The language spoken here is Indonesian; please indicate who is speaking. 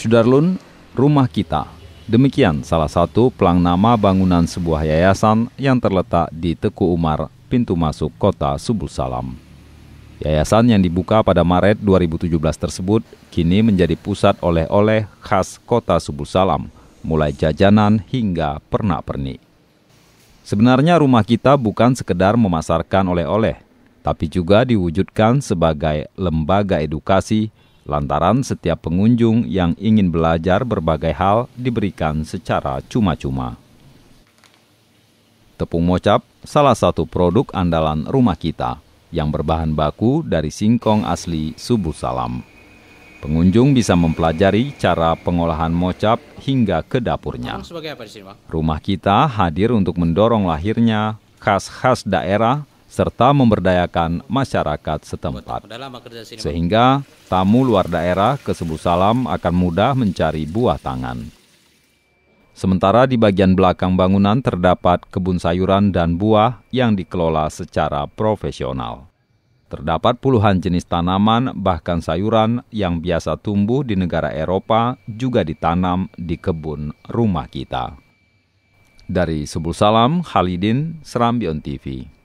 Speaker 1: Sudarlun, rumah kita. Demikian salah satu pelang nama bangunan sebuah yayasan yang terletak di Teku Umar, pintu masuk kota Subul Salam. Yayasan yang dibuka pada Maret 2017 tersebut kini menjadi pusat oleh-oleh khas kota Subul Salam, mulai jajanan hingga pernak-pernik. Sebenarnya rumah kita bukan sekedar memasarkan oleh-oleh, tapi juga diwujudkan sebagai lembaga edukasi lantaran setiap pengunjung yang ingin belajar berbagai hal diberikan secara cuma-cuma. Tepung mocap salah satu produk andalan rumah kita yang berbahan baku dari singkong asli Subuh Salam. Pengunjung bisa mempelajari cara pengolahan mocap hingga ke dapurnya. Rumah kita hadir untuk mendorong lahirnya khas-khas daerah serta memberdayakan masyarakat setempat. Sehingga tamu luar daerah ke Sebu Salam akan mudah mencari buah tangan. Sementara di bagian belakang bangunan terdapat kebun sayuran dan buah yang dikelola secara profesional. Terdapat puluhan jenis tanaman, bahkan sayuran yang biasa tumbuh di negara Eropa juga ditanam di kebun rumah kita. Dari Subul Salam, Halidin, Serambion TV.